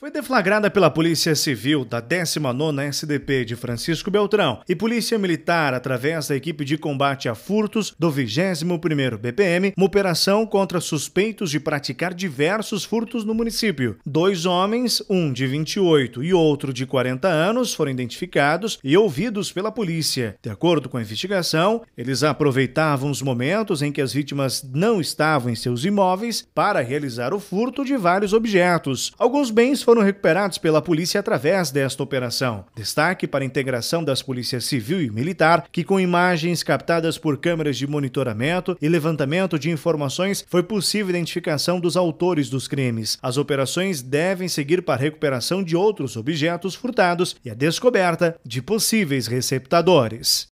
Foi deflagrada pela Polícia Civil da 19ª SDP de Francisco Beltrão e Polícia Militar através da equipe de combate a furtos do 21º BPM, uma operação contra suspeitos de praticar diversos furtos no município. Dois homens, um de 28 e outro de 40 anos, foram identificados e ouvidos pela polícia. De acordo com a investigação, eles aproveitavam os momentos em que as vítimas não estavam em seus imóveis para realizar o furto de vários objetos. Alguns bens foram recuperados pela polícia através desta operação. Destaque para a integração das polícias civil e militar, que com imagens captadas por câmeras de monitoramento e levantamento de informações foi possível identificação dos autores dos crimes. As operações devem seguir para a recuperação de outros objetos furtados e a descoberta de possíveis receptadores.